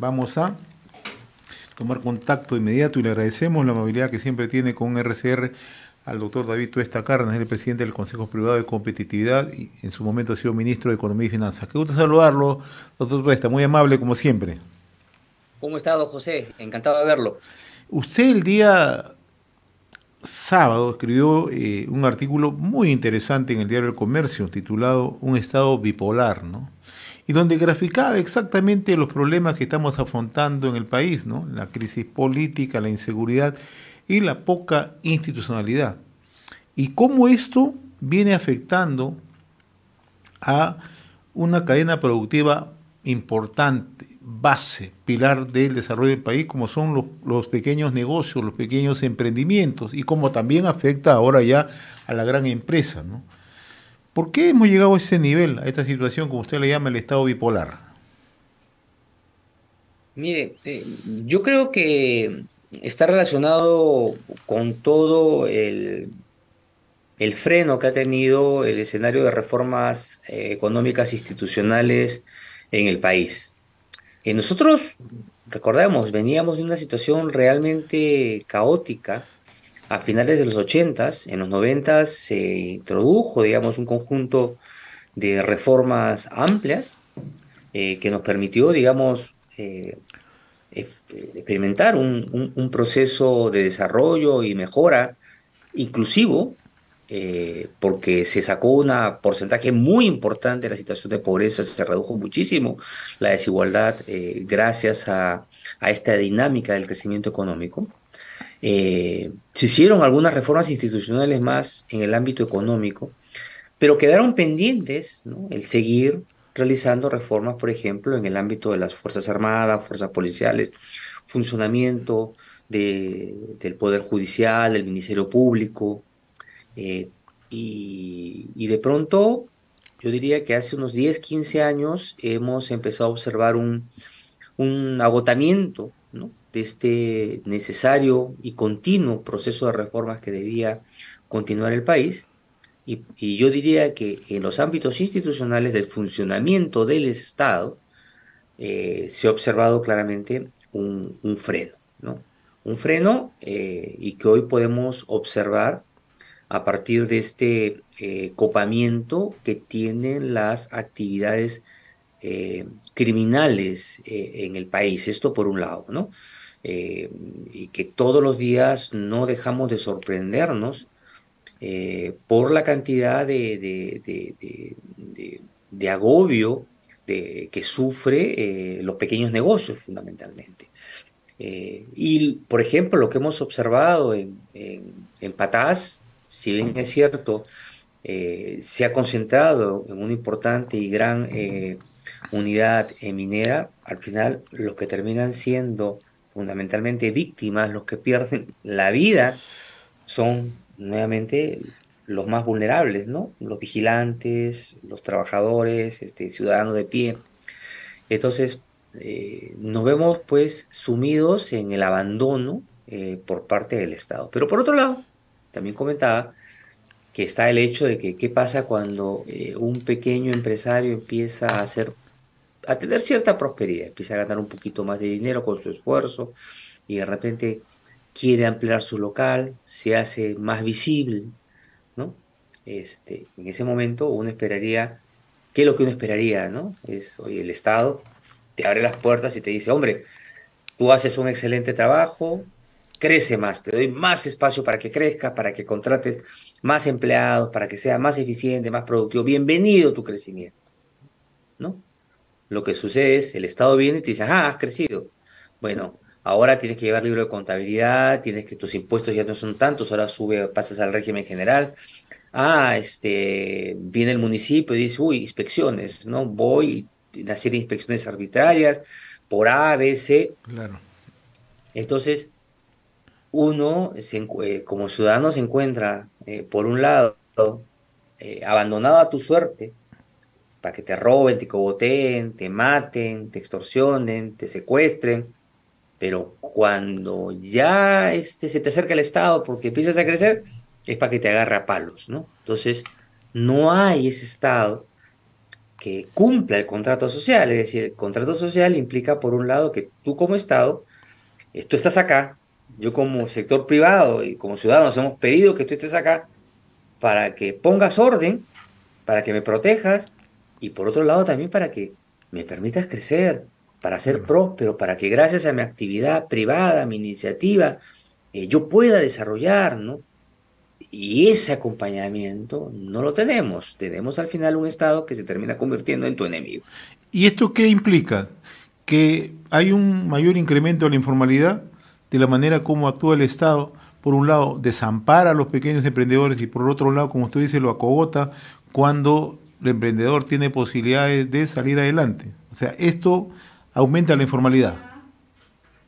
Vamos a tomar contacto inmediato y le agradecemos la amabilidad que siempre tiene con RCR al doctor David Tuesta Carnes, el presidente del Consejo Privado de Competitividad y en su momento ha sido ministro de Economía y Finanzas. Qué gusto saludarlo, doctor Tuesta, muy amable como siempre. ¿Cómo está, don José? Encantado de verlo. Usted el día sábado escribió eh, un artículo muy interesante en el diario El Comercio titulado Un Estado bipolar, ¿no? y donde graficaba exactamente los problemas que estamos afrontando en el país, ¿no? la crisis política, la inseguridad y la poca institucionalidad. Y cómo esto viene afectando a una cadena productiva importante, base, pilar del desarrollo del país, como son los, pequeños negocios, los pequeños emprendimientos, y cómo también afecta ahora ya a la gran empresa. ¿no? ¿Por qué hemos llegado a ese nivel, a esta situación, como usted le llama, el estado bipolar? Mire, eh, yo creo que está relacionado con todo el, freno que ha tenido el escenario de reformas eh, económicas institucionales en el país. Eh, nosotros, recordemos, veníamos de una situación realmente caótica a finales de los 80 en los 90 se introdujo, digamos, un conjunto de reformas amplias eh, que nos permitió, digamos, eh, experimentar un, proceso de desarrollo y mejora inclusivo, eh, porque se sacó un porcentaje muy importante de la situación de pobreza, se redujo muchísimo la desigualdad gracias a esta dinámica del crecimiento económico. Eh, se hicieron algunas reformas institucionales más en el ámbito económico, pero quedaron pendientes el seguir realizando reformas, por ejemplo, en el ámbito de las Fuerzas Armadas, Fuerzas Policiales, funcionamiento del Poder Judicial, del Ministerio Público. Eh, y, de pronto, yo diría que hace unos 10, 15 años hemos empezado a observar un, un agotamiento ¿no? de este necesario y continuo proceso de reformas que debía continuar el país. Y, yo diría que en los ámbitos institucionales del funcionamiento del Estado eh, se ha observado claramente un, freno, ¿no? Un freno eh, y que hoy podemos observar a partir de este eh, copamiento que tienen las actividades eh, criminales eh, en el país. Esto por un lado, ¿no? Eh, y que todos los días no dejamos de sorprendernos por la cantidad de, de, agobio que sufre los pequeños negocios fundamentalmente. y, por ejemplo, lo que hemos observado en, en, en Patás, si bien es cierto, se ha concentrado en un importante y gran unidad minera, al final los que terminan siendo fundamentalmente víctimas, los que pierden la vida, son nuevamente los más vulnerables, ¿no? Los vigilantes, los trabajadores, este, ciudadanos de pie. Entonces, eh, nos vemos pues sumidos en el abandono eh, por parte del Estado. Pero por otro lado, también comentaba, que está el hecho de que qué pasa cuando eh, un pequeño empresario empieza a hacer a tener cierta prosperidad, empieza a ganar un poquito más de dinero con su esfuerzo y de repente quiere ampliar su local, se hace más visible, ¿no? Este, en ese momento uno esperaría, ¿qué es lo que uno esperaría, no? Es, oye, el Estado te abre las puertas y te dice, hombre, tú haces un excelente trabajo, crece más, te doy más espacio para que crezca, para que contrates más empleados, para que sea más eficiente, más productivo. Bienvenido tu crecimiento. ¿No? Lo que sucede es, el Estado viene y te dice, ah, has crecido. Bueno, ahora tienes que llevar libro de contabilidad, tienes que tus impuestos ya no son tantos, ahora sube, pasas al régimen general. Ah, este, viene el municipio y dice, uy, inspecciones, ¿no? Voy a hacer inspecciones arbitrarias por A, B, C. Claro. Entonces, uno eh, como ciudadano se encuentra, eh, por un lado, eh, abandonado a tu suerte, para que te roben, te cogoteen, te maten, te extorsionen, te secuestren, pero cuando ya este, se te acerca el Estado porque empiezas a crecer, es para que te agarre a palos, ¿no? Entonces, no hay ese Estado que cumpla el contrato social, es decir, el contrato social implica, por un lado, que tú como Estado, tú estás acá, yo como sector privado y como ciudadanos hemos pedido que tú estés acá para que pongas orden, para que me protejas y por otro lado también para que me permitas crecer, para ser próspero, para que gracias a mi actividad privada, mi iniciativa, eh, yo pueda desarrollar, ¿no? Y ese acompañamiento no lo tenemos. Tenemos al final un Estado que se termina convirtiendo en tu enemigo. ¿Y esto qué implica? Que hay un mayor incremento de la informalidad, de la manera como actúa el Estado, por un lado, desampara a los pequeños emprendedores y por otro lado, como usted dice, lo acogota cuando el emprendedor tiene posibilidades de salir adelante. O sea, esto aumenta la informalidad.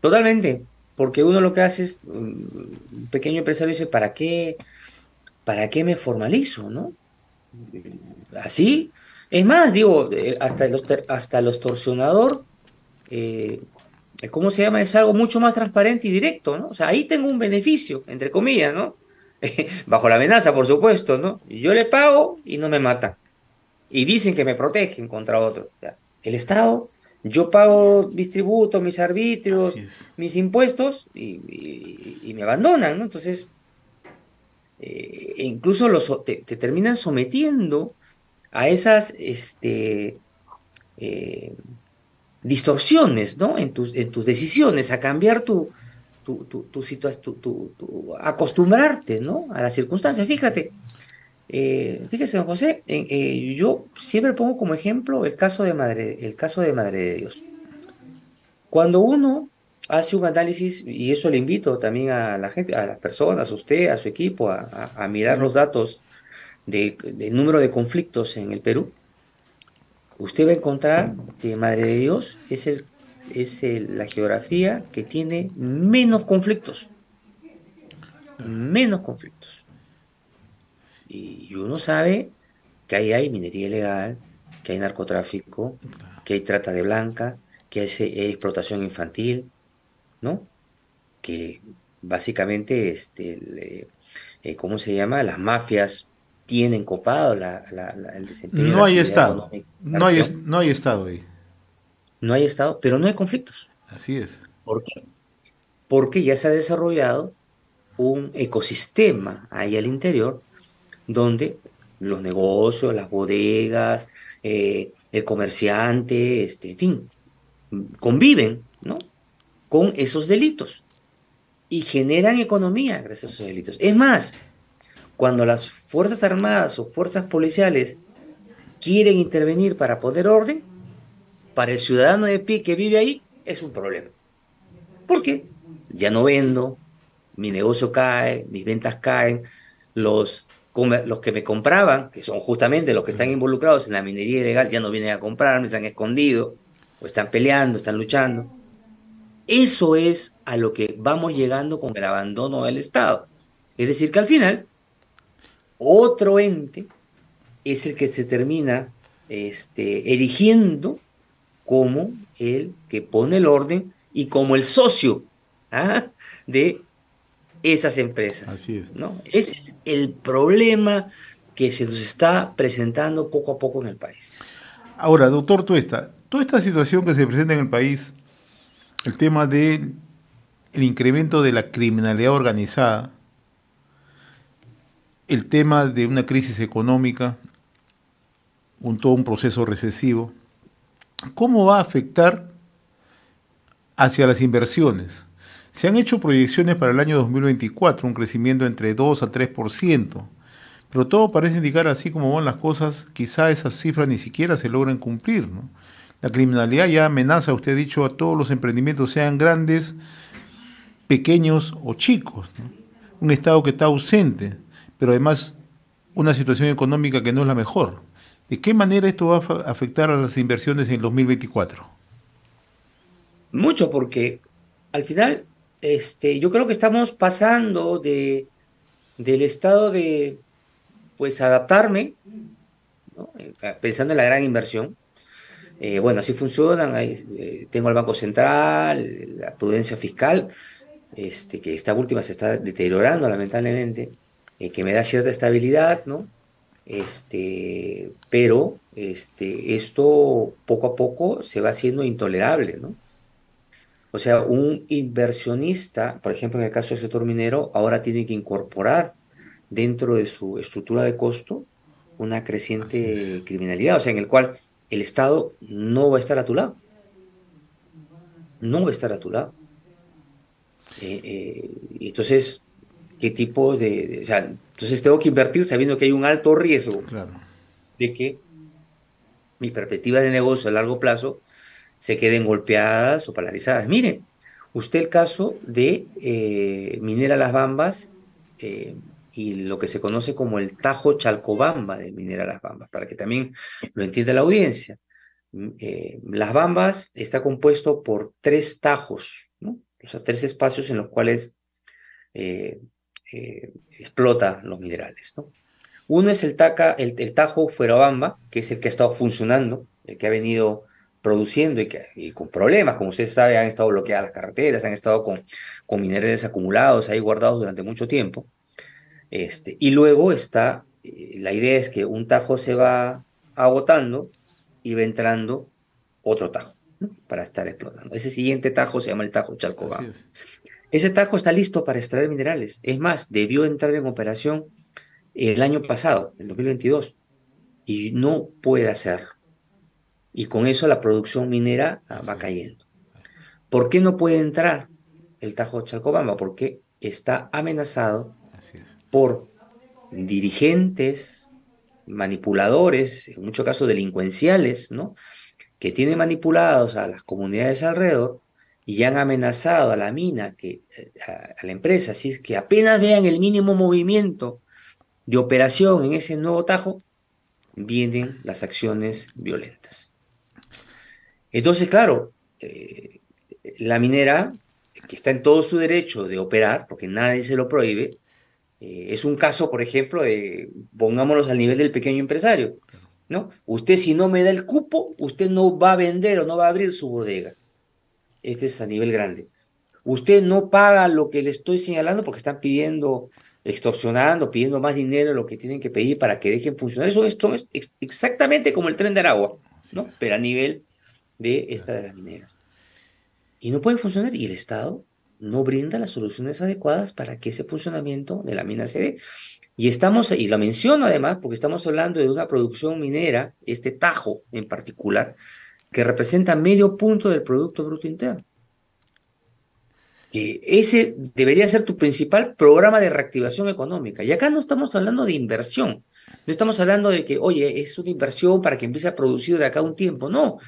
Totalmente, porque uno lo que hace es, mm, un pequeño empresario dice, ¿para qué, para qué me formalizo? ¿no? Así. Es más, digo, eh, hasta el, hasta el extorsionador eh, ¿cómo se llama? Es algo mucho más transparente y directo, ¿no? O sea, ahí tengo un beneficio, entre comillas, ¿no? Bajo la amenaza, por supuesto, ¿no? Yo le pago y no me mata Y dicen que me protegen contra otro. el Estado, yo pago mis tributos, mis arbitrios, mis impuestos y, me abandonan, ¿no? Entonces, eh, incluso te, terminan sometiendo a esas, este, eh, distorsiones ¿no? en, tus, en tus decisiones, a cambiar tu, tu, tu, tu situación, acostumbrarte ¿no? a las circunstancias. Fíjate, eh, fíjese, don José, eh, yo siempre pongo como ejemplo el caso, de Madre, el caso de Madre de Dios. Cuando uno hace un análisis, y eso le invito también a la gente, a las personas, a usted, a su equipo, a, mirar los datos de, del número de conflictos en el Perú, usted va a encontrar que Madre de Dios es, es la geografía que tiene menos conflictos. Menos conflictos. Y, uno sabe que ahí hay minería ilegal, que hay narcotráfico, que hay trata de blanca, que hay, explotación infantil, ¿no? Que básicamente, este, eh, ¿cómo se llama? Las mafias tienen copado la, el No hay Estado. No hay, no hay Estado ahí. No hay Estado, pero no hay conflictos. Así es. ¿Por qué? Porque ya se ha desarrollado un ecosistema ahí al interior donde los negocios, las bodegas, eh, el comerciante, este, en fin, conviven ¿no? con esos delitos y generan economía gracias a esos delitos. Es más, cuando las Fuerzas Armadas o Fuerzas Policiales quieren intervenir para poner orden, para el ciudadano de pie que vive ahí es un problema. ¿Por qué? Ya no vendo, mi negocio cae, mis ventas caen, los, los que me compraban, que son justamente los que están involucrados en la minería ilegal, ya no vienen a comprarme, se han escondido, o están peleando, están luchando. Eso es a lo que vamos llegando con el abandono del Estado. Es decir, que al final otro ente es el que se termina este, erigiendo como el que pone el orden y como el socio de esas empresas. Así ¿no? Ese es el problema que se nos está presentando poco a poco en el país. Ahora, doctor Tuesta, toda esta situación que se presenta en el país, el tema del incremento de la criminalidad organizada, el tema de una crisis económica, un, todo un proceso recesivo, ¿cómo va a afectar hacia las inversiones? Se han hecho proyecciones para el año 2024, un crecimiento entre 2 a 3%, pero todo parece indicar así como van las cosas, quizá esas cifras ni siquiera se logran cumplir. La criminalidad ya amenaza, usted ha dicho, a todos los emprendimientos, sean grandes, pequeños o chicos. Un Estado que está ausente pero además una situación económica que no es la mejor. ¿De qué manera esto va a afectar a las inversiones en el 2024? Mucho, porque al final este, yo creo que estamos pasando de, del estado de pues adaptarme, eh, pensando en la gran inversión. Eh, bueno, así funcionan, eh, tengo el Banco Central, la prudencia fiscal, este, que esta última se está deteriorando lamentablemente eh, que me da cierta estabilidad, ¿no? Este, pero este, esto poco a poco se va haciendo intolerable, ¿no? O sea, un inversionista, por ejemplo, en el caso del sector minero, ahora tiene que incorporar dentro de su estructura de costo una creciente criminalidad, o sea, en el cual el Estado no va a estar a tu lado. No va a estar a tu lado. Eh, eh, y entonces, qué tipo de, sea, entonces tengo que invertir sabiendo que hay un alto riesgo de que mis perspectivas de negocio a largo plazo se queden golpeadas o paralizadas. Mire, usted el caso de eh, Minera Las Bambas eh, y lo que se conoce como el Tajo Chalcobamba de Minera Las Bambas, para que también lo entienda la audiencia. Mm, eh, Las Bambas está compuesto por tres tajos, ¿no? o sea, tres espacios en los cuales eh, explota los minerales. Uno es el, taca, el, Tajo Fuerobamba, que es el que ha estado funcionando, el que ha venido produciendo y, que, con problemas, como ustedes saben, han estado bloqueadas las carreteras, han estado con, con minerales acumulados ahí guardados durante mucho tiempo. Este, y luego está, eh, la idea es que un tajo se va agotando y va entrando otro tajo para estar explotando. Ese siguiente tajo se llama el tajo Chalcobamba. Ese tajo está listo para extraer minerales. Es más, debió entrar en operación el año pasado, en 2022, y no puede hacerlo. Y con eso la producción minera ah, va cayendo. ¿Por qué no puede entrar el Tajo Chalcobamba? Porque está amenazado por dirigentes, manipuladores, en muchos casos delincuenciales, ¿no? que tienen manipulados a las comunidades alrededor y han amenazado a la mina, que, eh, a, la empresa, si es que apenas vean el mínimo movimiento de operación en ese nuevo tajo, vienen las acciones violentas. Entonces, claro, eh, la minera, que está en todo su derecho de operar, porque nadie se lo prohíbe, eh, es un caso, por ejemplo, de, pongámonos al nivel del pequeño empresario, ¿no? Usted si no me da el cupo, usted no va a vender o no va a abrir su bodega este es a nivel grande. Usted no paga lo que le estoy señalando porque están pidiendo, extorsionando, pidiendo más dinero de lo que tienen que pedir para que dejen funcionar. Eso es, exactamente como el tren de Aragua, ¿no? Pero a nivel de esta de las mineras. Y no puede funcionar y el Estado no brinda las soluciones adecuadas para que ese funcionamiento de la mina se dé. Y estamos, y lo menciono además, porque estamos hablando de una producción minera, este Tajo en particular, que representa medio punto del Producto Bruto Interno. Que ese debería ser tu principal programa de reactivación económica. Y acá no estamos hablando de inversión, no estamos hablando de que, oye, es una inversión para que empiece a producir de acá un tiempo, no.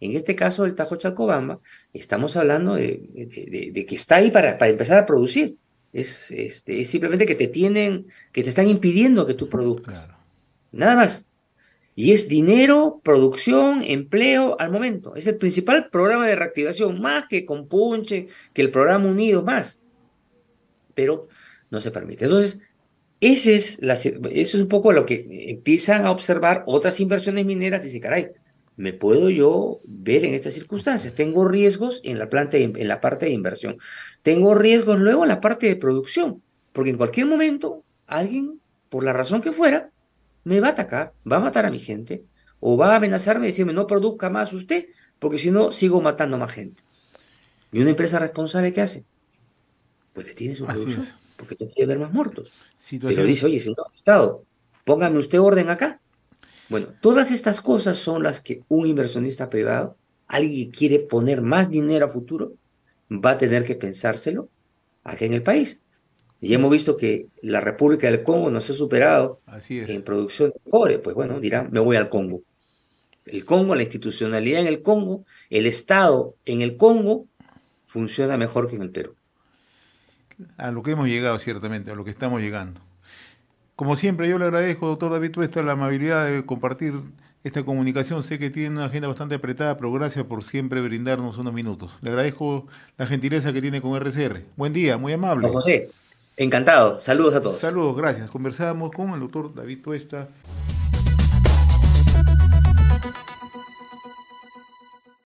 En este caso del Tajo Chacobamba, estamos hablando de, que está ahí para, para empezar a producir. Este, es, simplemente que te tienen, que te están impidiendo que tú produzcas. Nada más. Y es dinero, producción, empleo al momento. Es el principal programa de reactivación, más que con Punche, que el programa unido, más. Pero no se permite. Entonces, ese es eso es un poco lo que empiezan a observar otras inversiones mineras. Dicen, caray, ¿me puedo yo ver en estas circunstancias? Tengo riesgos en la, planta, en la parte de inversión. Tengo riesgos luego en la parte de producción. Porque en cualquier momento, alguien, por la razón que fuera, me va a atacar, va a matar a mi gente, o va a amenazarme y decirme no produzca más usted, porque si no sigo matando más gente. ¿Y una empresa responsable qué hace? Pues tiene su producción, porque no quiere ver más muertos. Y Pero dice, oye, señor Estado, póngame usted orden acá. Bueno, todas estas cosas son las que un inversionista privado, alguien que quiere poner más dinero a futuro, va a tener que pensárselo acá en el país. Y hemos visto que la República del Congo nos ha superado en producción de cobre. Pues bueno, dirán, me voy al Congo. El Congo, la institucionalidad en el Congo, el Estado en el Congo funciona mejor que en el Perú. A lo que hemos llegado, ciertamente, a lo que estamos llegando. Como siempre, yo le agradezco, doctor David Tuesta, la amabilidad de compartir esta comunicación. Sé que tiene una agenda bastante apretada, pero gracias por siempre brindarnos unos minutos. Le agradezco la gentileza que tiene con RCR. Buen día, muy amable. Encantado. Saludos a todos. Saludos, gracias. Conversábamos con el doctor David Tuesta.